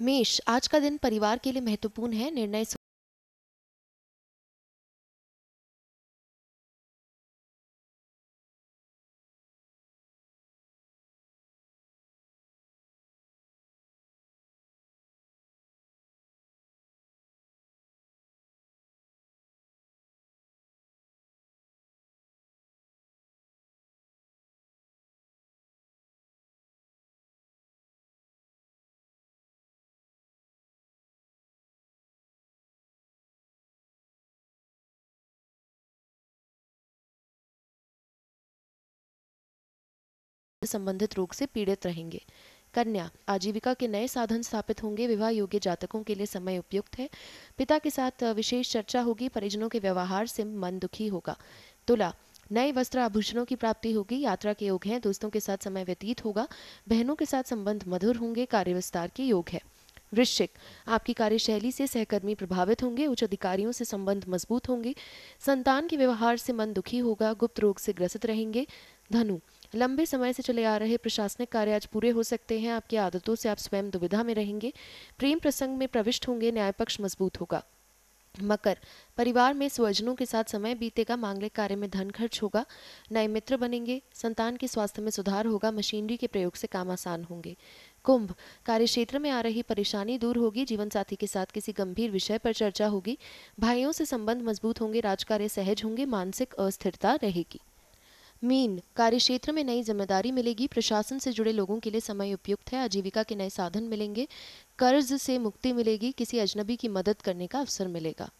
मेष आज का दिन परिवार के लिए महत्वपूर्ण है निर्णय संबंधित रोग से पीड़ित रहेंगे कन्या आजीविका के नए साधन स्थापित होंगे विवाह योग्य जातकों के लिए समय उपयुक्त है पिता के साथ विशेष चर्चा होगी परिजनों के व्यवहार से मन दुखी होगा तुला नए वस्त्र आभूषणों की प्राप्ति होगी यात्रा के योग हैं दोस्तों के साथ समय व्यतीत होगा बहनों के साथ संबंध मधुर होंगे कार्य विस्तार के योग है वृश्चिक आपकी कार्यशैली से सहकर्मी प्रभावित होंगे उच्च अधिकारियों से संबंध मजबूत होंगे संतान के व्यवहार से मन दुखी होगा गुप्त रोग से ग्रसित रहेंगे धनु लंबे समय से चले आ रहे प्रशासनिक कार्य आज पूरे हो सकते हैं आपकी आदतों से आप स्वयं दुविधा में रहेंगे प्रेम प्रसंग में प्रविष्ट होंगे न्याय पक्ष मजबूत होगा मकर परिवार में स्वजनों के साथ समय बीतेगा मांगलिक कार्य में धन खर्च होगा नए मित्र बनेंगे संतान के स्वास्थ्य में सुधार होगा मशीनरी के प्रयोग से काम आसान होंगे कुंभ कार्य क्षेत्र में आ रही परेशानी दूर होगी जीवन साथी के साथ किसी गंभीर विषय पर चर्चा होगी भाइयों से संबंध मजबूत होंगे राजकार्य सहज होंगे मानसिक अस्थिरता रहेगी मीन कार्य क्षेत्र में नई जिम्मेदारी मिलेगी प्रशासन से जुड़े लोगों के लिए समय उपयुक्त है आजीविका के नए साधन मिलेंगे कर्ज से मुक्ति मिलेगी किसी अजनबी की मदद करने का अवसर मिलेगा